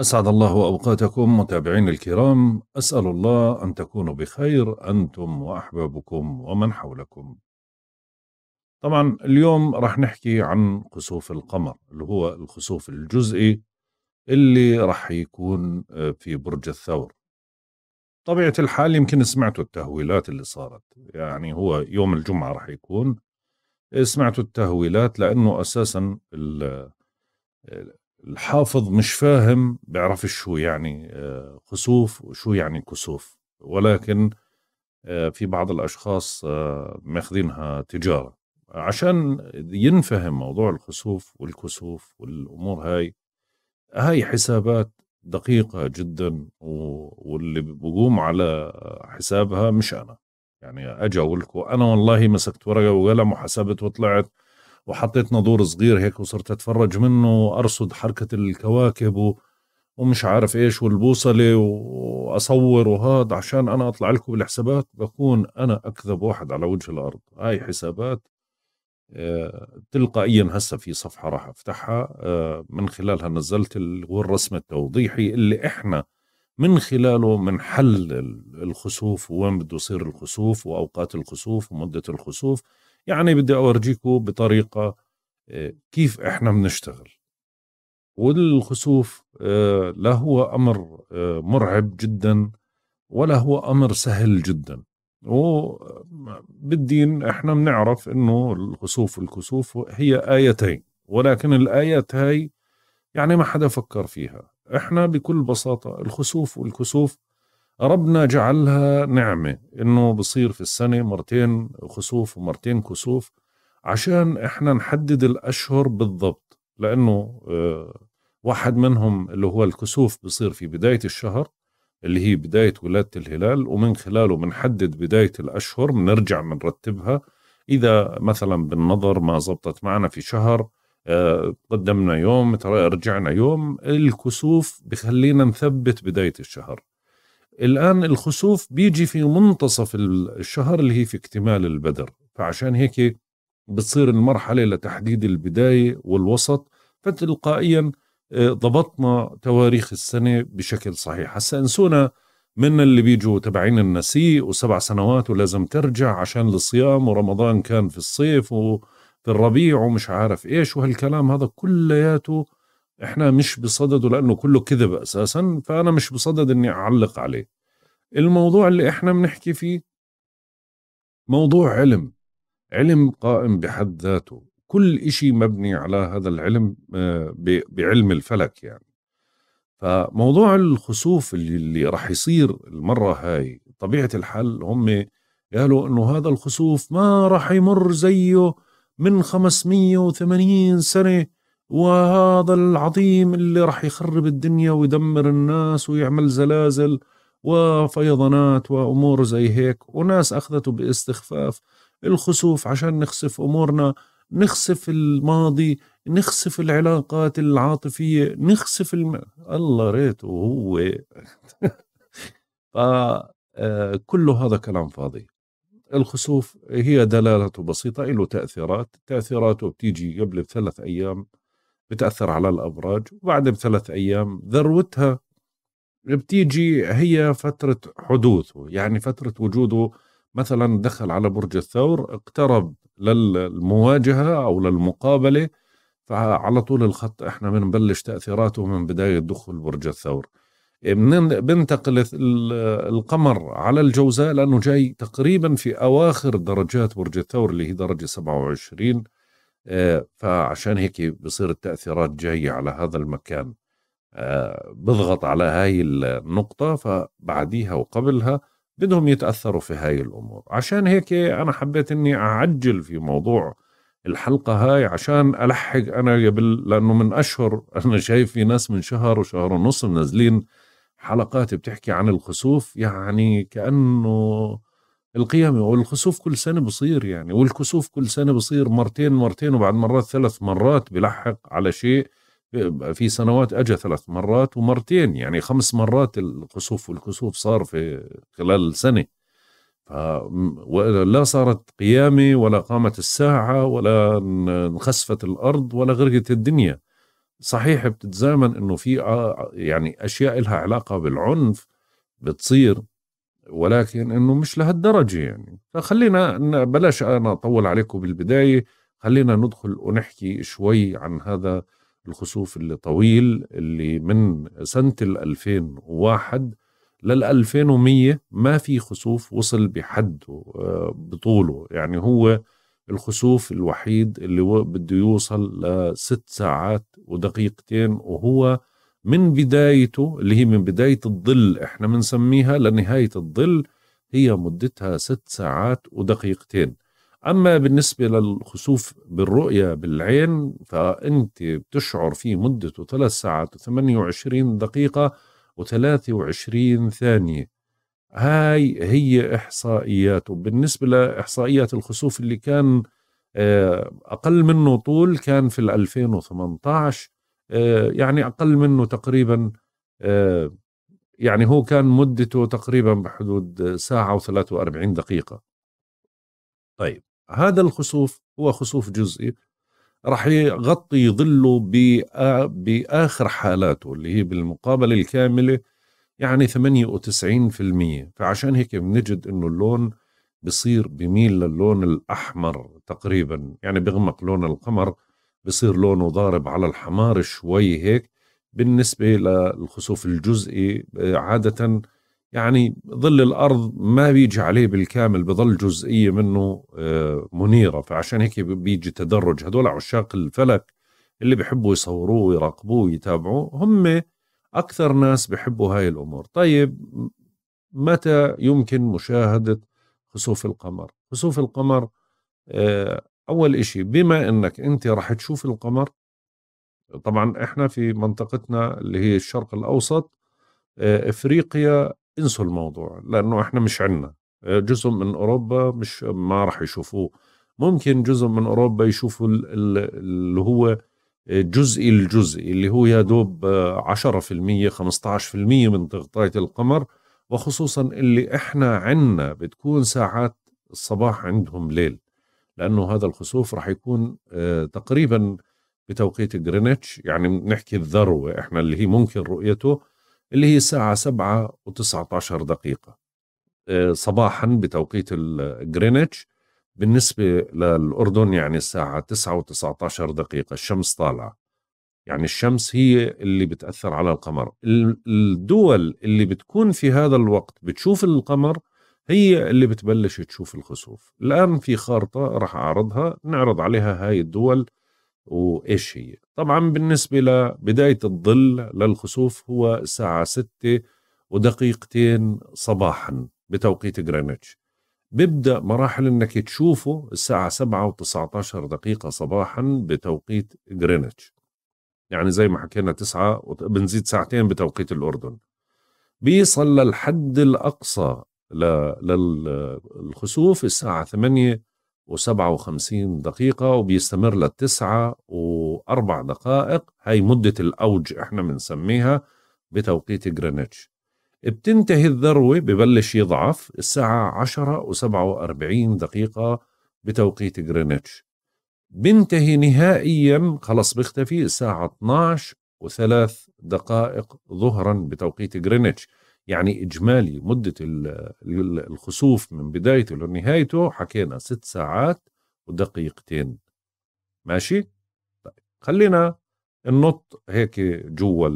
أسعد الله أوقاتكم متابعين الكرام أسأل الله أن تكونوا بخير أنتم وأحبابكم ومن حولكم طبعا اليوم راح نحكي عن خسوف القمر اللي هو الخسوف الجزئي اللي راح يكون آه، في برج الثور طبيعة الحال يمكن سمعتوا التهويلات اللي صارت يعني هو يوم الجمعة راح يكون سمعتوا التهويلات لأنه أساسا آه، الحافظ مش فاهم بيعرفش شو يعني خسوف آه، وشو يعني كسوف ولكن آه، في بعض الأشخاص آه، ماخذينها تجارة عشان ينفهم موضوع الخسوف والكسوف والأمور هاي هاي حسابات دقيقة جدا واللي بقوم على حسابها مش أنا يعني أجا أقول أنا والله مسكت ورقة وقلم وحسبت وطلعت وحطيت نظور صغير هيك وصرت اتفرج منه وارصد حركه الكواكب ومش عارف ايش والبوصله واصور وهذا عشان انا اطلع لكم بالحسابات بكون انا اكذب واحد على وجه الارض هاي حسابات آه، تلقائيا هسه في صفحه راح افتحها آه، من خلالها نزلت الرسم التوضيحي اللي احنا من خلاله من حل الخسوف وين بده يصير الخسوف واوقات الخسوف ومده الخسوف يعني بدي أورجيكم بطريقة آه، كيف إحنا بنشتغل والخسوف آه، لا هو أمر آه، مرعب جدا ولا هو أمر سهل جدا وبالدين احنا بنعرف انه الخسوف والكسوف هي ايتين ولكن الايات هاي يعني ما حدا فكر فيها احنا بكل بساطه الخسوف والكسوف ربنا جعلها نعمة إنه بصير في السنة مرتين خسوف ومرتين كسوف عشان إحنا نحدد الأشهر بالضبط لأنه آه، واحد منهم اللي هو الكسوف بصير في بداية الشهر اللي هي بداية ولادة الهلال ومن خلاله بنحدد بداية الأشهر بنرجع بنرتبها إذا مثلا بالنظر ما زبطت معنا في شهر آه، قدمنا يوم رجعنا يوم الكسوف بخلينا نثبت بداية الشهر الآن الخسوف بيجي في منتصف الشهر اللي هي في اكتمال البدر فعشان هيك بتصير المرحلة لتحديد البداية والوسط فتلقائيا آه، ضبطنا تواريخ السنة بشكل صحيح هسا انسونا من اللي بيجوا تبعين النسي وسبع سنوات ولازم ترجع عشان الصيام ورمضان كان في الصيف وفي الربيع ومش عارف ايش وهالكلام هذا كلياته احنا مش بصدده لانه كله كذب اساسا فانا مش بصدد اني اعلق عليه الموضوع اللي احنا بنحكي فيه موضوع علم علم قائم بحد ذاته كل إشي مبني على هذا العلم آه، بعلم الفلك يعني فموضوع الخسوف اللي, اللي راح يصير المرة هاي طبيعة الحل هم قالوا انه هذا الخسوف ما راح يمر زيه من 580 سنة وهذا العظيم اللي راح يخرب الدنيا ويدمر الناس ويعمل زلازل وفيضانات وأمور زي هيك وناس أخذته باستخفاف الخسوف عشان نخسف أمورنا نخسف الماضي نخسف العلاقات العاطفية نخسف الم... الله ريته هو فكل آه، هذا كلام فاضي الخسوف هي دلالته بسيطة له تأثيرات تأثيراته بتيجي قبل بثلاث أيام بتاثر على الابراج وبعد بثلاث ايام ذروتها بتيجي هي فتره حدوثه يعني فتره وجوده مثلا دخل على برج الثور اقترب للمواجهه او للمقابله فعلى طول الخط احنا بنبلش تاثيراته من بدايه دخول برج الثور بنتقل القمر على الجوزاء لانه جاي تقريبا في اواخر درجات برج الثور اللي هي درجه 27 آه، فعشان هيك بصير التأثيرات جاية على هذا المكان آه، بضغط على هاي النقطة فبعديها وقبلها بدهم يتأثروا في هاي الأمور عشان هيك أنا حبيت أني أعجل في موضوع الحلقة هاي عشان ألحق أنا قبل لأنه من أشهر أنا شايف في ناس من شهر وشهر ونص منزلين حلقات بتحكي عن الخسوف يعني كأنه القيامة والخسوف كل سنة بصير يعني والكسوف كل سنة بصير مرتين مرتين وبعد مرات ثلاث مرات بلحق على شيء في سنوات أجا ثلاث مرات ومرتين يعني خمس مرات الخسوف والكسوف صار في خلال سنة لا صارت قيامة ولا قامت الساعة ولا انخسفت الأرض ولا غرقت الدنيا صحيح بتتزامن انه في آه، يعني اشياء لها علاقه بالعنف بتصير ولكن انه مش لهالدرجه يعني فخلينا بلاش انا اطول عليكم بالبدايه خلينا ندخل ونحكي شوي عن هذا الخسوف اللي طويل اللي من سنه 2001 لل 2100 ما في خسوف وصل بحده آه، بطوله يعني هو الخسوف الوحيد اللي بده يوصل لست ساعات ودقيقتين وهو من بدايته اللي هي من بداية الظل احنا بنسميها لنهاية الظل هي مدتها ست ساعات ودقيقتين أما بالنسبة للخسوف بالرؤية بالعين فأنت بتشعر في مدته ثلاث ساعات وثمانية وعشرين دقيقة وثلاثة وعشرين ثانية هاي هي إحصائياته بالنسبة لإحصائيات الخسوف اللي كان آه، أقل منه طول كان في 2018 آه، يعني اقل منه تقريبا آه، يعني هو كان مدته تقريبا بحدود ساعه و43 دقيقه طيب هذا الخسوف هو خسوف جزئي راح يغطي ظله باخر حالاته اللي هي بالمقابله الكامله يعني 98% فعشان هيك بنجد انه اللون بصير بميل للون الاحمر تقريبا يعني بيغمق لون القمر بصير لونه ضارب على الحمار شوي هيك بالنسبة للخسوف الجزئي آه، عادة يعني ظل الأرض ما بيجي عليه بالكامل بظل جزئية منه آه، منيرة فعشان هيك بيجي تدرج هدول عشاق الفلك اللي بحبوا يصوروه ويراقبوه ويتابعوه هم أكثر ناس بحبوا هاي الأمور طيب متى يمكن مشاهدة خسوف القمر خسوف القمر آه، اول إشي بما انك انت رح تشوف القمر طبعا احنا في منطقتنا اللي هي الشرق الاوسط آه، افريقيا انسوا الموضوع لانه احنا مش عنا آه، جزء من اوروبا مش ما راح يشوفوه ممكن جزء من اوروبا يشوفوا اللي هو آه، جزئي الجزئي اللي هو يا دوب 10% 15% من تغطية القمر وخصوصا اللي احنا عنا بتكون ساعات الصباح عندهم ليل لانه هذا الخسوف راح يكون آه، تقريبا بتوقيت جرينتش يعني نحكي الذروه احنا اللي هي ممكن رؤيته اللي هي الساعه 7 و19 دقيقه آه، صباحا بتوقيت جرينتش بالنسبة للأردن يعني الساعة 9 و 19 دقيقة الشمس طالعة يعني الشمس هي اللي بتأثر على القمر الدول اللي بتكون في هذا الوقت بتشوف القمر هي اللي بتبلش تشوف الخسوف الآن في خارطة راح أعرضها نعرض عليها هاي الدول وإيش هي طبعا بالنسبة لبداية الظل للخسوف هو الساعة ستة ودقيقتين صباحا بتوقيت غرينتش بيبدأ مراحل انك تشوفه الساعة سبعة وتسعة عشر دقيقة صباحا بتوقيت غرينتش يعني زي ما حكينا تسعة بنزيد ساعتين بتوقيت الأردن بيصل للحد الأقصى للخسوف الساعة 8 و57 دقيقة وبيستمر للتسعة وأربع دقائق هاي مدة الأوج إحنا بنسميها بتوقيت جرينتش بتنتهي الذروة ببلش يضعف الساعة 10 و47 دقيقة بتوقيت جرينتش بنتهي نهائيا خلص بيختفي الساعة 12 وثلاث دقائق ظهرا بتوقيت جرينتش يعني اجمالي مده الخسوف من بدايته لنهايته حكينا ست ساعات ودقيقتين ماشي طيب خلينا ننط هيك جوا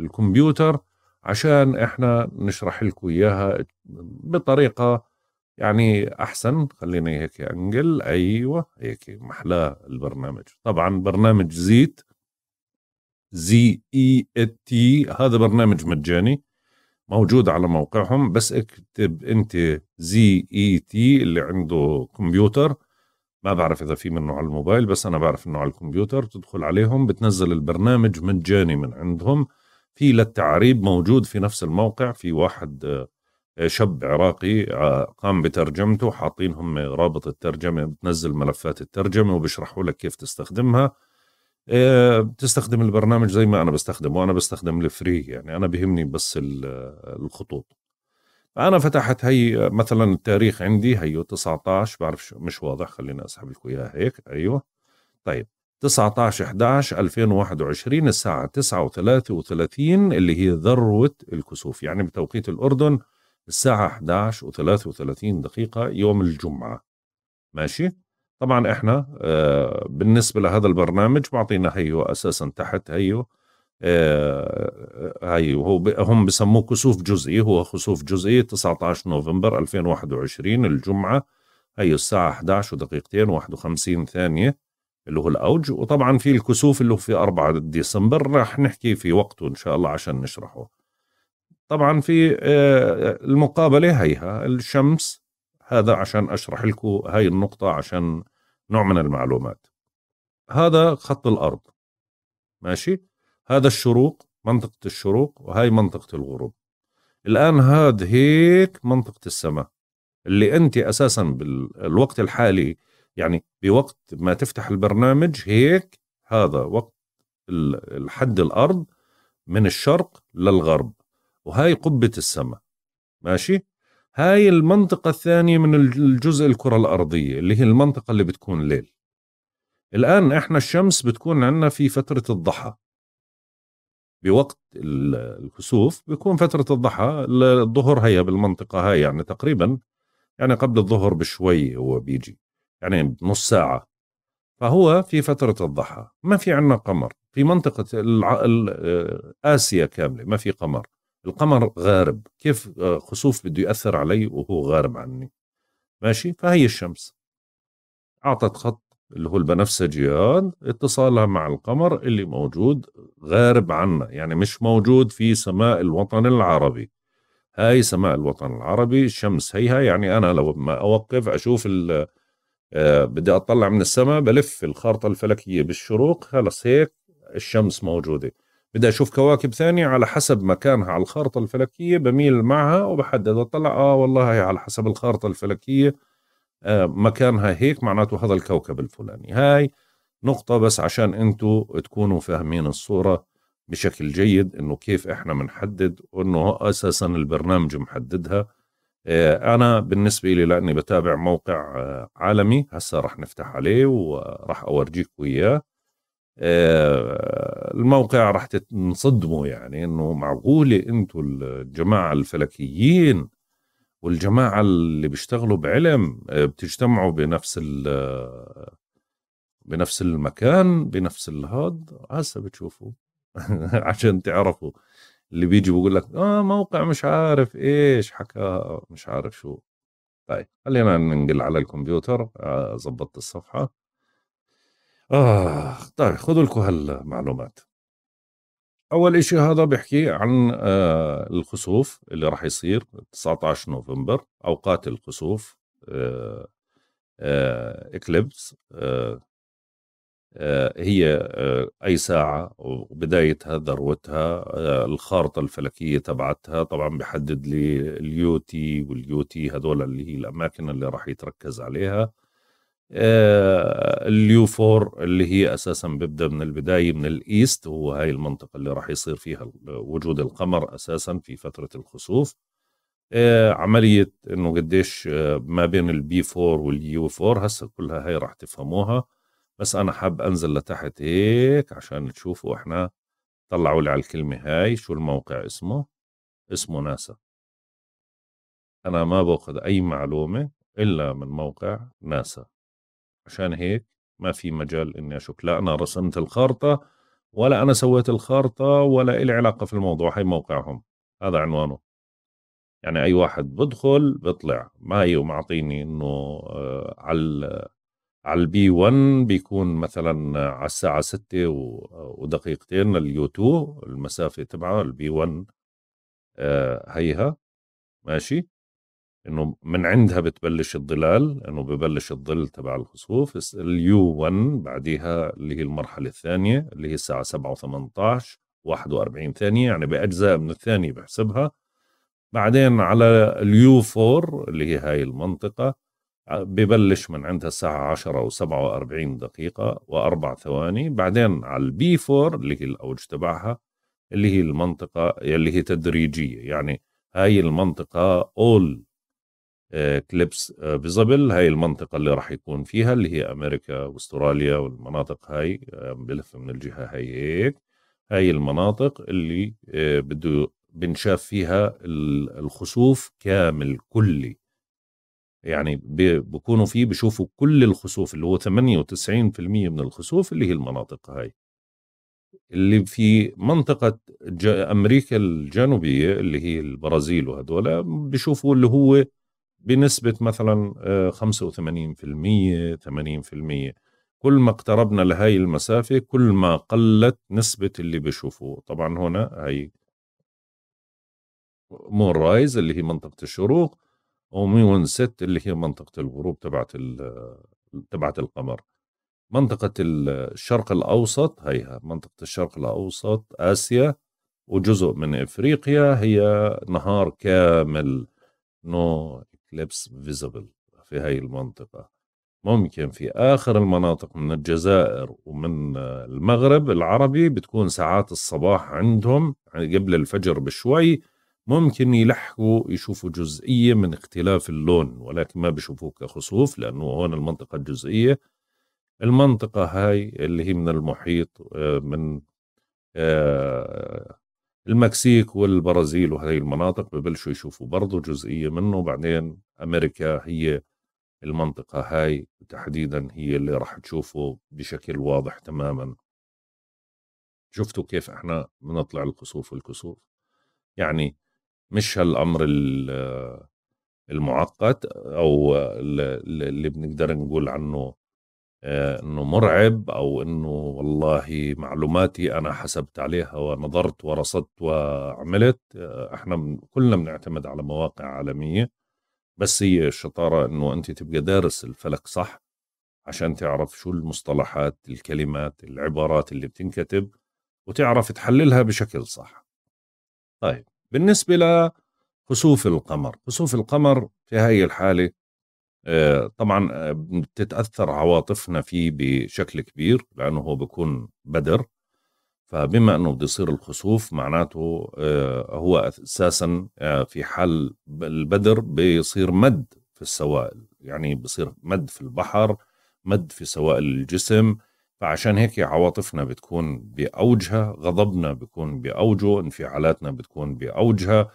الكمبيوتر عشان احنا نشرح لكم اياها بطريقه يعني احسن خلينا هيك انقل ايوه هيك محلاه البرنامج طبعا برنامج زيت زي اي تي هذا برنامج مجاني موجود على موقعهم بس اكتب انت زي اي تي اللي عنده كمبيوتر ما بعرف اذا في منه على الموبايل بس انا بعرف انه على الكمبيوتر بتدخل عليهم بتنزل البرنامج مجاني من عندهم في للتعريب موجود في نفس الموقع في واحد آه، شاب عراقي آه، قام بترجمته حاطين هم رابط الترجمه بتنزل ملفات الترجمه وبشرحوا لك كيف تستخدمها إيه، بتستخدم البرنامج زي ما انا بستخدمه وانا بستخدم الفري يعني انا بهمني بس الخطوط انا فتحت هي مثلا التاريخ عندي هيو 19 بعرف مش واضح خليني اسحب لكم اياها هيك ايوه طيب 19 11 2021 الساعة 9:33 اللي هي ذروة الكسوف يعني بتوقيت الأردن الساعة 11 و33 دقيقة يوم الجمعة ماشي طبعا احنا آه، بالنسبه لهذا البرنامج معطينا هيو اساسا تحت هيو آه، هيو هو هم بسموه كسوف جزئي هو خسوف جزئي 19 نوفمبر 2021 الجمعه هي الساعه 11 ودقيقتين و51 ثانيه اللي هو الاوج وطبعا في الكسوف اللي هو في 4 ديسمبر راح نحكي في وقته ان شاء الله عشان نشرحه طبعا في آه، المقابله هيها الشمس هذا عشان أشرح لكم هاي النقطة عشان نوع من المعلومات هذا خط الأرض ماشي هذا الشروق منطقة الشروق وهي منطقة الغروب الآن هاد هيك منطقة السماء اللي أنت أساسا بالوقت الحالي يعني بوقت ما تفتح البرنامج هيك هذا وقت الحد الأرض من الشرق للغرب وهي قبة السماء ماشي هاي المنطقة الثانية من الجزء الكرة الأرضية اللي هي المنطقة اللي بتكون ليل الآن إحنا الشمس بتكون عندنا في فترة الضحى بوقت الكسوف بيكون فترة الضحى الظهر هي بالمنطقة هاي يعني تقريبا يعني قبل الظهر بشوي هو بيجي يعني نص ساعة فهو في فترة الضحى ما في عندنا قمر في منطقة آسيا كاملة ما في قمر القمر غارب كيف آه، خسوف بده يأثر علي وهو غارب عني ماشي فهي الشمس أعطت خط اللي هو البنفسجي هذا اتصالها مع القمر اللي موجود غارب عنا يعني مش موجود في سماء الوطن العربي هاي سماء الوطن العربي الشمس هيها يعني أنا لو ما أوقف أشوف ال آه، بدي أطلع من السماء بلف الخارطة الفلكية بالشروق خلص هيك الشمس موجودة بدي اشوف كواكب ثانيه على حسب مكانها على الخارطه الفلكيه بميل معها وبحدد اطلع اه والله هي على حسب الخارطه الفلكيه آه مكانها هيك معناته هذا الكوكب الفلاني هاي نقطة بس عشان انتم تكونوا فاهمين الصورة بشكل جيد انه كيف احنا بنحدد وانه اساسا البرنامج محددها آه انا بالنسبة لي لاني بتابع موقع آه عالمي هسا رح نفتح عليه ورح اورجيكم اياه آه، الموقع راح تنصدموا يعني انه معقوله انتم الجماعه الفلكيين والجماعه اللي بيشتغلوا بعلم آه، بتجتمعوا بنفس ال بنفس المكان بنفس الهاد هسه بتشوفوا عشان تعرفوا اللي بيجي بيقول لك اه موقع مش عارف ايش حكى مش عارف شو طيب خلينا ننقل على الكمبيوتر آه، ظبطت الصفحه آه طيب خذوا لكم هالمعلومات أول إشي هذا بيحكي عن آه الخسوف اللي راح يصير 19 نوفمبر أوقات الخسوف آه آه إكليبس آه, آه، هي آه، أي ساعة وبدايتها ذروتها آه، الخارطة الفلكية تبعتها طبعا بحدد لي اليو تي واليو تي هذول اللي هي الأماكن اللي راح يتركز عليها آه، اليو 4 اللي هي اساسا بيبدا من البدايه من الايست هو هاي المنطقه اللي راح يصير فيها وجود القمر اساسا في فتره الخسوف آه، عمليه انه قديش آه، ما بين البي 4 واليو 4 هسه كلها هاي راح تفهموها بس انا حاب انزل لتحت هيك عشان تشوفوا احنا طلعوا لي على الكلمه هاي شو الموقع اسمه اسمه ناسا انا ما باخذ اي معلومه الا من موقع ناسا عشان هيك ما في مجال اني اشك لا انا رسمت الخارطه ولا انا سويت الخارطه ولا إلي علاقه في الموضوع هاي موقعهم هذا عنوانه يعني اي واحد بدخل بيطلع مايو معطيني انه آه، على على البي 1 بيكون مثلا على الساعه 6 ودقيقتين اليو 2 المسافه تبعه البي 1 آه، هيها ماشي انه من عندها بتبلش الظلال انه ببلش الظل تبع الخسوف اليو 1 بعديها اللي هي المرحله الثانيه اللي هي الساعه 7 و18 41 ثانيه يعني باجزاء من الثانيه بحسبها بعدين على اليو 4 اللي هي هاي المنطقه ببلش من عندها الساعة 10 و47 دقيقة وأربع ثواني بعدين على البي 4 اللي هي الأوج تبعها اللي هي المنطقة اللي هي تدريجية يعني هاي المنطقة all كليبس آه، بظبل هاي المنطقة اللي راح يكون فيها اللي هي أمريكا واستراليا والمناطق هاي آه، بلف من الجهة هاي هيك هاي المناطق اللي آه، بده بنشاف فيها الخسوف كامل كلي يعني بكونوا فيه بشوفوا كل الخسوف اللي هو 98% من الخسوف اللي هي المناطق هاي اللي في منطقة أمريكا الجنوبية اللي هي البرازيل وهدول بشوفوا اللي هو بنسبه مثلا 85% آه، 80% كل ما اقتربنا لهي المسافة كل ما قلت نسبة اللي بشوفوه طبعا هنا هي مون رايز اللي هي منطقة الشروق وميون ست اللي هي منطقة الغروب تبعت تبعت القمر منطقة الشرق الأوسط هيها منطقة الشرق الأوسط آسيا وجزء من إفريقيا هي نهار كامل انه لبس فيزبل في هاي المنطقة ممكن في آخر المناطق من الجزائر ومن آه، المغرب العربي بتكون ساعات الصباح عندهم يعني قبل الفجر بشوي ممكن يلحقوا يشوفوا جزئية من اختلاف اللون ولكن ما بيشوفوه كخسوف لأنه هون المنطقة الجزئية المنطقة هاي اللي هي من المحيط آه، من آه، المكسيك والبرازيل وهذه المناطق ببلشوا يشوفوا برضه جزئية منه بعدين أمريكا هي المنطقة هاي تحديدا هي اللي راح تشوفه بشكل واضح تماما شفتوا كيف احنا بنطلع القصوف والكسوف يعني مش هالأمر المعقد أو اللي بنقدر نقول عنه آه، انه مرعب او انه والله معلوماتي انا حسبت عليها ونظرت ورصدت وعملت آه، احنا كلنا بنعتمد على مواقع عالميه بس هي الشطاره انه انت تبقى دارس الفلك صح عشان تعرف شو المصطلحات الكلمات العبارات اللي بتنكتب وتعرف تحللها بشكل صح طيب بالنسبه لكسوف القمر كسوف القمر في هاي الحاله آه، طبعا آه، بتتاثر عواطفنا فيه بشكل كبير لانه هو بيكون بدر فبما انه بده يصير الخسوف معناته آه، هو اساسا في حال البدر بيصير مد في السوائل يعني بصير مد في البحر مد في سوائل الجسم فعشان هيك عواطفنا بتكون باوجها غضبنا بيكون باوجه انفعالاتنا بتكون باوجها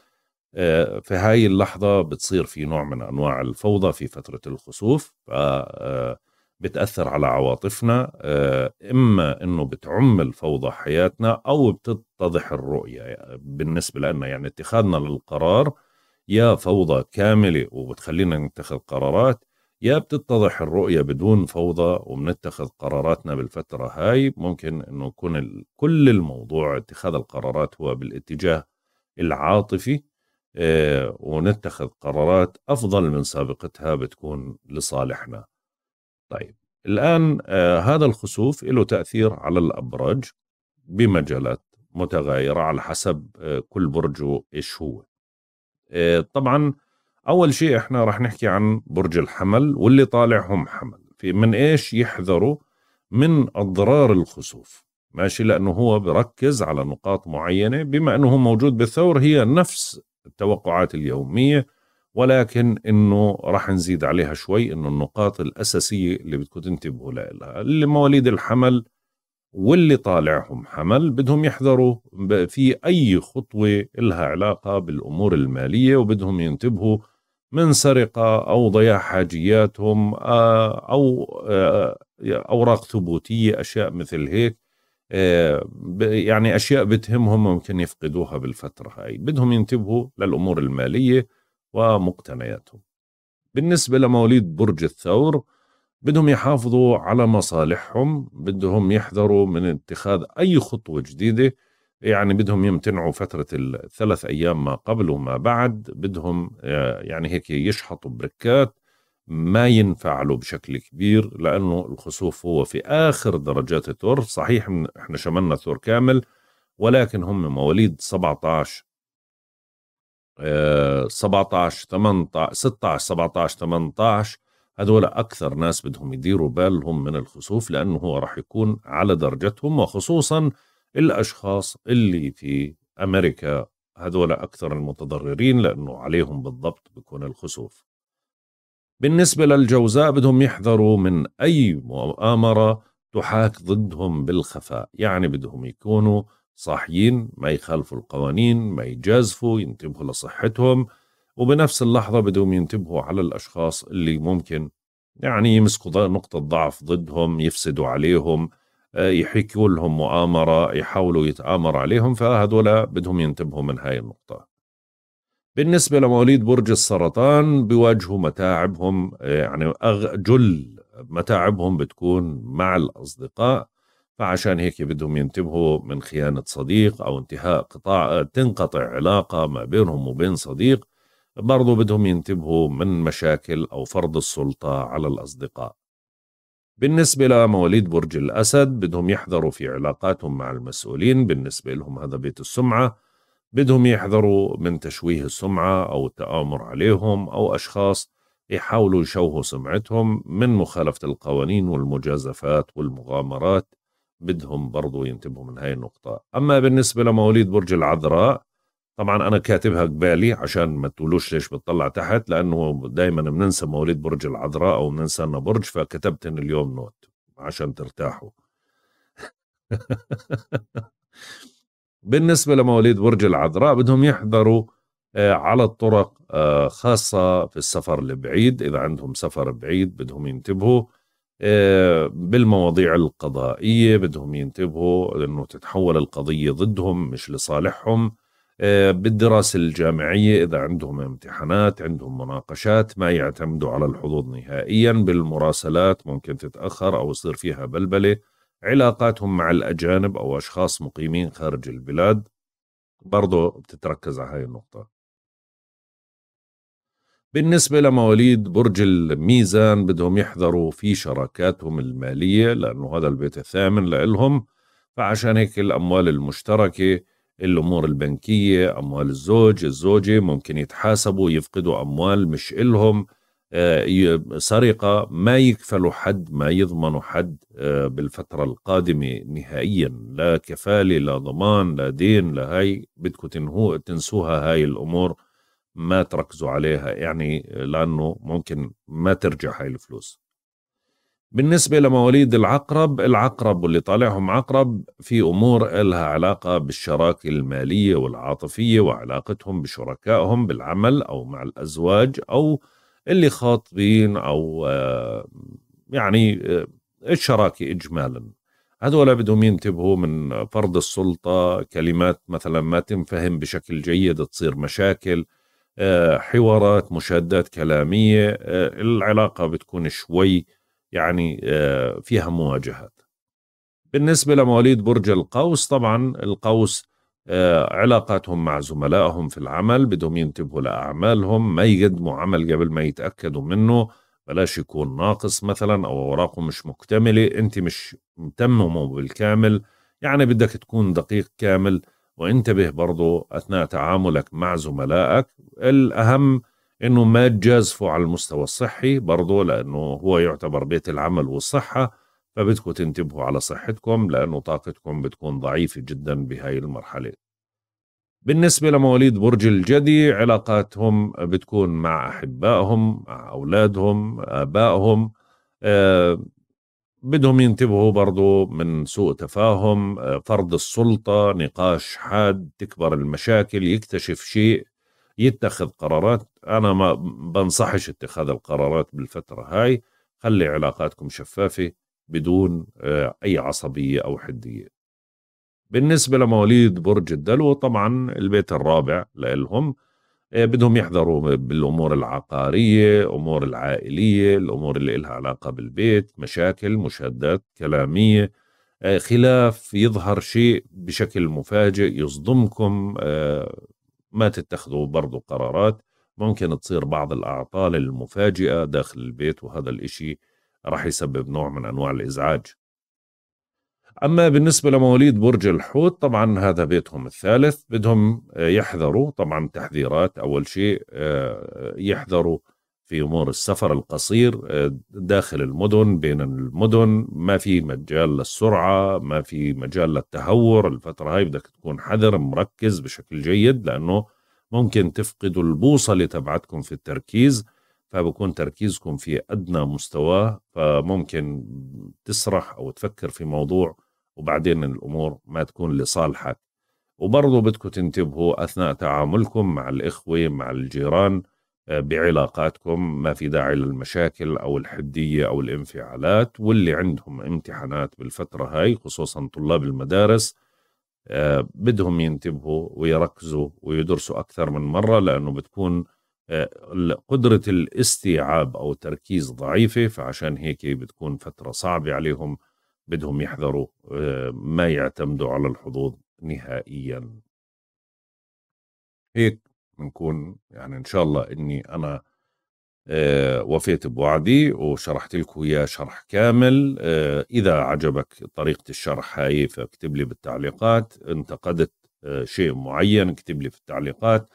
آه، في هاي اللحظة بتصير في نوع من أنواع الفوضى في فترة الخسوف آه، بتأثر على عواطفنا آه، إما أنه بتعم الفوضى حياتنا أو بتتضح الرؤية بالنسبة لنا يعني اتخاذنا للقرار يا فوضى كاملة وبتخلينا نتخذ قرارات يا بتتضح الرؤية بدون فوضى وبنتخذ قراراتنا بالفترة هاي ممكن أنه يكون كل الموضوع اتخاذ القرارات هو بالاتجاه العاطفي آه، ونتخذ قرارات افضل من سابقتها بتكون لصالحنا. طيب الان آه، هذا الخسوف له تاثير على الابراج بمجالات متغايره على حسب آه، كل برجه ايش هو. طبعا اول شيء احنا رح نحكي عن برج الحمل واللي طالعهم حمل في من ايش يحذروا من اضرار الخسوف ماشي لانه هو بركز على نقاط معينه بما انه موجود بالثور هي نفس التوقعات اليومية ولكن انه راح نزيد عليها شوي انه النقاط الاساسيه اللي بدكم تنتبهوا لها اللي مواليد الحمل واللي طالعهم حمل بدهم يحذروا في اي خطوه لها علاقه بالامور الماليه وبدهم ينتبهوا من سرقه او ضياع حاجياتهم آه، او آه، اوراق ثبوتيه اشياء مثل هيك آه، يعني أشياء بتهمهم ممكن يفقدوها بالفترة هاي بدهم ينتبهوا للأمور المالية ومقتنياتهم بالنسبة لمواليد برج الثور بدهم يحافظوا على مصالحهم بدهم يحذروا من اتخاذ أي خطوة جديدة يعني بدهم يمتنعوا فترة الثلاث أيام ما قبل وما بعد بدهم آه، يعني هيك يشحطوا بركات ما ينفع له بشكل كبير لانه الخسوف هو في اخر درجات الثور صحيح من احنا شملنا الثور كامل ولكن هم مواليد 17 17 18 16 17 18 هذول اكثر ناس بدهم يديروا بالهم من الخسوف لانه هو راح يكون على درجتهم وخصوصا الاشخاص اللي في امريكا هذول اكثر المتضررين لانه عليهم بالضبط بيكون الخسوف بالنسبة للجوزاء بدهم يحذروا من أي مؤامرة تحاك ضدهم بالخفاء يعني بدهم يكونوا صاحيين ما يخالفوا القوانين ما يجازفوا ينتبهوا لصحتهم وبنفس اللحظة بدهم ينتبهوا على الأشخاص اللي ممكن يعني يمسكوا نقطة ضعف ضدهم يفسدوا عليهم آه، يحكوا لهم مؤامرة يحاولوا يتآمر عليهم فهذولا بدهم ينتبهوا من هاي النقطة بالنسبة لمواليد برج السرطان بيواجهوا متاعبهم آه، يعني جل متاعبهم بتكون مع الأصدقاء فعشان هيك بدهم ينتبهوا من خيانة صديق أو انتهاء قطاع آه، تنقطع علاقة ما بينهم وبين صديق برضو بدهم ينتبهوا من مشاكل أو فرض السلطة على الأصدقاء بالنسبة لمواليد برج الأسد بدهم يحذروا في علاقاتهم مع المسؤولين بالنسبة لهم هذا بيت السمعة بدهم يحذروا من تشويه السمعة أو التآمر عليهم أو أشخاص يحاولوا يشوهوا سمعتهم من مخالفة القوانين والمجازفات والمغامرات بدهم برضو ينتبهوا من هاي النقطة أما بالنسبة لمواليد برج العذراء طبعا أنا كاتبها قبالي عشان ما تقولوش ليش بتطلع تحت لأنه دايما بننسى مواليد برج العذراء أو بننسى أنه برج فكتبت إن اليوم نوت عشان ترتاحوا بالنسبة لمواليد برج العذراء بدهم يحضروا آه، على الطرق آه، خاصة في السفر البعيد إذا عندهم سفر بعيد بدهم ينتبهوا آه، بالمواضيع القضائية بدهم ينتبهوا لأنه تتحول القضية ضدهم مش لصالحهم بالدراسة الجامعية إذا عندهم امتحانات عندهم مناقشات ما يعتمدوا على الحظوظ نهائيا بالمراسلات ممكن تتأخر أو يصير فيها بلبلة علاقاتهم مع الأجانب أو أشخاص مقيمين خارج البلاد برضو بتتركز على هاي النقطة بالنسبة لمواليد برج الميزان بدهم يحذروا في شراكاتهم المالية لأنه هذا البيت الثامن لإلهم فعشان هيك الأموال المشتركة الأمور البنكية أموال الزوج الزوجة ممكن يتحاسبوا يفقدوا أموال مش إلهم آه، سرقة ما يكفلوا حد ما يضمنوا حد آه، بالفترة القادمة نهائيا لا كفالة لا ضمان لا دين لا هاي بدكم تنهو تنسوها هاي الأمور ما تركزوا عليها يعني لأنه ممكن ما ترجع هاي الفلوس بالنسبة لمواليد العقرب العقرب واللي طالعهم عقرب في أمور لها علاقة بالشراكة المالية والعاطفية وعلاقتهم بشركائهم بالعمل أو مع الأزواج أو اللي خاطبين او آه، يعني آه، الشراكه اجمالا هذول بدهم ينتبهوا من فرض السلطه كلمات مثلا ما تنفهم بشكل جيد تصير مشاكل آه، حوارات مشادات كلاميه العلاقه بتكون شوي يعني فيها مواجهات بالنسبه لمواليد برج القوس طبعا القوس آه، علاقاتهم مع زملائهم في العمل بدهم ينتبهوا طيب لأعمالهم ما يقدموا عمل قبل ما يتأكدوا منه بلاش يكون ناقص مثلا أو أوراقه مش مكتملة أنت مش متممه بالكامل يعني بدك تكون دقيق كامل وانتبه برضه أثناء تعاملك مع زملائك الأهم أنه ما تجازفوا على المستوى الصحي برضه لأنه هو يعتبر بيت العمل والصحة فبدكم تنتبهوا على صحتكم لأنه طاقتكم بتكون ضعيفة جدا بهاي المرحلة بالنسبة لمواليد برج الجدي علاقاتهم بتكون مع أحبائهم مع أولادهم آبائهم آه بدهم ينتبهوا برضو من سوء تفاهم آه، فرض السلطة نقاش حاد تكبر المشاكل يكتشف شيء يتخذ قرارات أنا ما بنصحش اتخاذ القرارات بالفترة هاي خلي علاقاتكم شفافة بدون آه، أي عصبية أو حدية بالنسبة لمواليد برج الدلو طبعا البيت الرابع لهم آه، بدهم يحذروا بالأمور العقارية أمور العائلية الأمور اللي لها علاقة بالبيت مشاكل مشادات كلامية آه، خلاف يظهر شيء بشكل مفاجئ يصدمكم ما تتخذوا برضو قرارات ممكن تصير بعض الأعطال المفاجئة داخل البيت وهذا الإشي رح يسبب نوع من أنواع الإزعاج أما بالنسبة لمواليد برج الحوت طبعا هذا بيتهم الثالث بدهم آه، يحذروا طبعا تحذيرات أول شيء آه، يحذروا في أمور السفر القصير آه، داخل المدن بين المدن ما في مجال للسرعة ما في مجال للتهور الفترة هاي بدك تكون حذر مركز بشكل جيد لأنه ممكن تفقدوا البوصلة تبعتكم في التركيز فبكون تركيزكم في أدنى مستواه فممكن تسرح أو تفكر في موضوع وبعدين الأمور ما تكون لصالحك وبرضه بدكم تنتبهوا أثناء تعاملكم مع الإخوة مع الجيران آه، بعلاقاتكم ما في داعي للمشاكل أو الحدية أو الانفعالات واللي عندهم امتحانات بالفترة هاي خصوصا طلاب المدارس آه، بدهم ينتبهوا ويركزوا ويدرسوا أكثر من مرة لأنه بتكون قدرة الاستيعاب أو التركيز ضعيفة فعشان هيك بتكون فترة صعبة عليهم بدهم يحذروا آه، ما يعتمدوا على الحظوظ نهائيا هيك بنكون يعني إن شاء الله إني أنا آه، وفيت بوعدي وشرحت لكم إياه شرح كامل آه، إذا عجبك طريقة الشرح هاي فاكتب لي بالتعليقات انتقدت شيء معين اكتب لي في التعليقات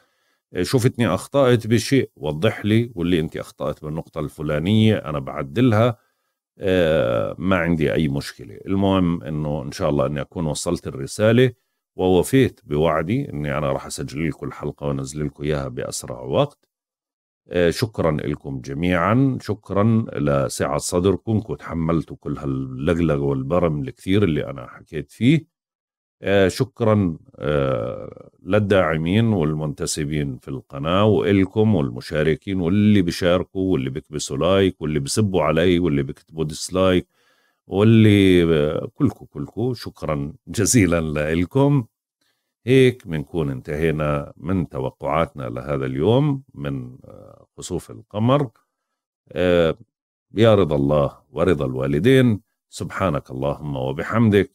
شفتني اخطات بشيء وضح لي واللي انت اخطات بالنقطه الفلانيه انا بعدلها آه، ما عندي اي مشكله المهم انه ان شاء الله اني اكون وصلت الرساله ووفيت بوعدي اني انا راح اسجل لكم الحلقه وانزل لكم اياها باسرع وقت آه، شكرا لكم جميعا شكرا لسعة صدركم وتحملتوا كل هاللغلغ والبرم الكثير اللي انا حكيت فيه آه، شكرا آه، للداعمين والمنتسبين في القناة وإلكم والمشاركين واللي بيشاركوا واللي بيكبسوا لايك واللي بيسبوا علي واللي بيكتبوا ديسلايك واللي كلكم آه، كلكم شكرا جزيلا لكم هيك بنكون انتهينا من توقعاتنا لهذا اليوم من خسوف القمر يا رضا الله ورضا الوالدين سبحانك اللهم وبحمدك